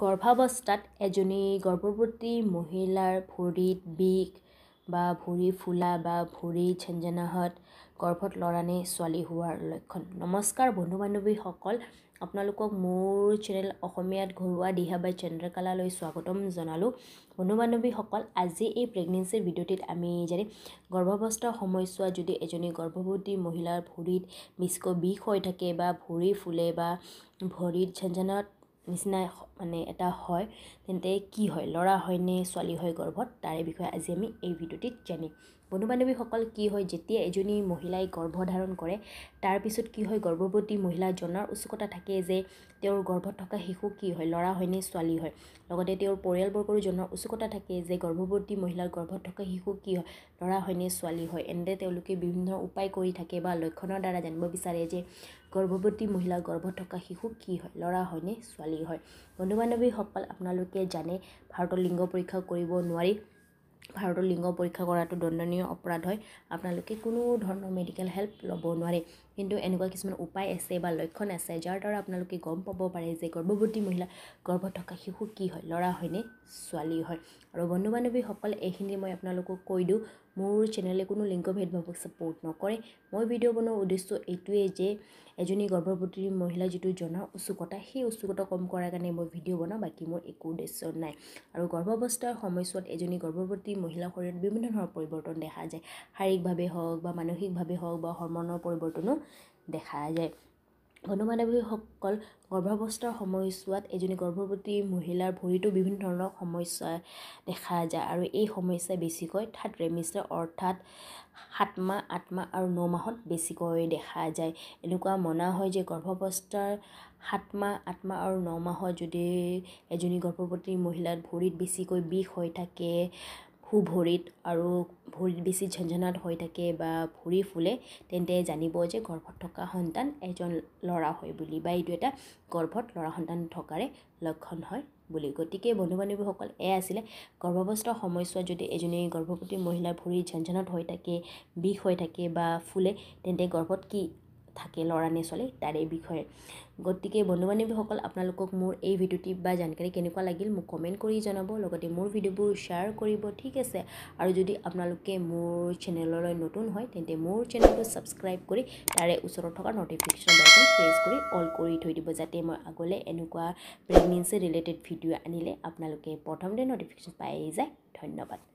গৰ্ভাৱস্থাত এজনী গৰ্ভৱতী মহিলাৰ ভৰিত বিষ বা ভৰি ফুলা বা ভৰি ঝঞ্জনাহত গৰ্ভত ল'ৰানে ছোৱালী হোৱাৰ লক্ষণ নমস্কাৰ বন্ধু বান্ধৱীসকল আপোনালোকক মোৰ চেনেল অসমীয়াত ঘৰুৱা দিহা বাই চন্দ্ৰকালালৈ স্বাগতম জনালোঁ বন্ধু বান্ধৱীসকল আজি এই প্ৰেগনেঞ্চিৰ ভিডিঅ'টিত আমি জানি গৰ্ভাৱস্থাৰ সময়ছোৱা যদি এজনী গৰ্ভৱতী মহিলাৰ ভৰিত বিষ্ক বিষ হৈ থাকে বা ভৰি ফুলে বা ভৰিত ঝঞ্জনাত নিচিনা মানে এটা হয় তেন্তে কি হয় ল'ৰা হয়নে ছোৱালী হয় গৰ্ভত তাৰে বিষয়ে আজি আমি এই ভিডিঅ'টিত জানিম বন্ধু বান্ধৱীসকল কি হয় যেতিয়া এজনী মহিলাই গৰ্ভধাৰণ কৰে তাৰপিছত কি হয় গৰ্ভৱতী মহিলাজনৰ উৎসুকতা থাকে যে তেওঁৰ গৰ্ভত থকা শিশু কি হয় ল'ৰা হয়নে ছোৱালী হয় লগতে তেওঁৰ পৰিয়ালবৰ্গৰো জনৰ উৎসুকতা থাকে যে গৰ্ভৱতী মহিলাৰ গৰ্ভত থকা শিশু কি হয় ল'ৰা হয়নে ছোৱালী হয় এনেদৰে তেওঁলোকে বিভিন্ন উপায় কৰি থাকে বা লক্ষণৰ দ্বাৰা জানিব বিচাৰে যে গৰ্ভৱতী মহিলাৰ গৰ্ভত থকা শিশু কি হয় ল'ৰা হয়নে ছোৱালী হয় বন্ধু বান্ধৱীসকল আপোনালোকে জানে ভাৰতৰ লিংগ পৰীক্ষা কৰিব নোৱাৰি ভাৰতৰ লিংগ পৰীক্ষা কৰাটো দণ্ডনীয় অপৰাধ হয় আপোনালোকে কোনো ধৰণৰ মেডিকেল হেল্প ল'ব নোৱাৰে কিন্তু এনেকুৱা কিছুমান উপায় আছে বা লক্ষণ আছে যাৰ দ্বাৰা আপোনালোকে গম পাব পাৰে যে গৰ্ভৱতী মহিলা গৰ্ভত থকা শিশু কি হয় ল'ৰা হয়নে ছোৱালী হয় আৰু বন্ধু বান্ধৱীসকল এইখিনি মই আপোনালোকক কৈ দিওঁ মোৰ চেনেলে কোনো লিংগ ভেদভাৱক ছাপোৰ্ট নকৰে মই ভিডিঅ' বনোৱাৰ উদ্দেশ্য এইটোৱেই যে এজনী গৰ্ভৱতী মহিলাৰ যিটো জনাৰ উৎসুকতা সেই উৎসুকতা কম কৰাৰ কাৰণে মই ভিডিঅ' বনাওঁ বাকী মোৰ একো উদ্দেশ্য নাই আৰু গৰ্ভাৱস্থাৰ সময়ছোৱাত এজনী গৰ্ভৱতী মহিলাৰ শৰীৰত বিভিন্ন ধৰণৰ পৰিৱৰ্তন দেখা যায় শাৰীৰিকভাৱে হওক বা মানসিকভাৱে হওক বা হৰ্মনৰ পৰিৱৰ্তনো দেখা যায় গণমানৱীসকল গৰ্ভাৱস্থাৰ সময়ছোৱাত এজনী গৰ্ভৱতী মহিলাৰ ভৰিতো বিভিন্ন ধৰণৰ সমস্যা দেখা যায় আৰু এই সমস্যাই বেছিকৈ থাৰ্ড ৰেমিষ্টাৰ অৰ্থাৎ সাতমাহ আঠমাহ আৰু ন মাহত বেছিকৈ দেখা যায় এনেকুৱা মনা হয় যে গৰ্ভাৱস্থাৰ সাতমাহ আঠমাহ আৰু ন মাহত যদি এজনী গৰ্ভৱতী মহিলাৰ ভৰিত বেছিকৈ বিষ হৈ থাকে সু ভৰিত আৰু ভৰিত বেছি ঝঞ্ঝনাত হৈ থাকে বা ভৰি ফুলে তেন্তে জানিব যে গৰ্ভত থকা সন্তান এজন ল'ৰা হয় বুলি বা এইটো এটা গৰ্ভত ল'ৰা সন্তান থকাৰে লক্ষণ হয় বুলি গতিকে বন্ধু বান্ধৱীসকল এয়া আছিলে গৰ্ভাৱস্থাৰ সময়ছোৱাত যদি এজনী গৰ্ভৱতী মহিলাৰ ভৰি ঝঞ্ঝনাত হৈ থাকে বিষ হৈ থাকে বা ফুলে তেন্তে গৰ্ভত কি থাকে ল'ৰা নে ছোৱালী তাৰে বিষয়ে গতিকে বন্ধু বান্ধৱীসকল আপোনালোকক মোৰ এই ভিডিঅ'টি বা জানকাৰী কেনেকুৱা লাগিল মোক কমেণ্ট কৰি জনাব লগতে মোৰ ভিডিঅ'বোৰ শ্বেয়াৰ কৰিব ঠিক আছে আৰু যদি আপোনালোকে মোৰ চেনেললৈ নতুন হয় তেন্তে মোৰ চেনেলটো ছাবস্ক্ৰাইব কৰি তাৰে ওচৰত থকা ন'টিফিকেশ্যন বাটন প্ৰেছ কৰি অল কৰি থৈ দিব যাতে মই আগলৈ এনেকুৱা প্ৰেগনেঞ্চি ৰিলেটেড ভিডিঅ' আনিলে আপোনালোকে প্ৰথমতে ন'টিফিকেশ্যন পাই যায় ধন্যবাদ